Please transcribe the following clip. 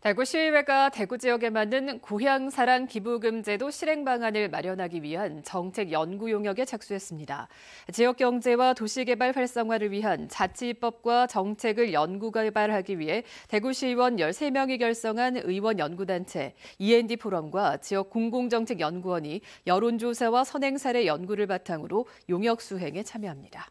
대구 시의회가 대구 지역에 맞는 고향사랑 기부금 제도 실행 방안을 마련하기 위한 정책 연구 용역에 착수했습니다. 지역 경제와 도시개발 활성화를 위한 자치법과 정책을 연구 개발하기 위해 대구시의원 13명이 결성한 의원 연구단체 END 포럼과 지역 공공정책연구원이 여론조사와 선행 사례 연구를 바탕으로 용역 수행에 참여합니다.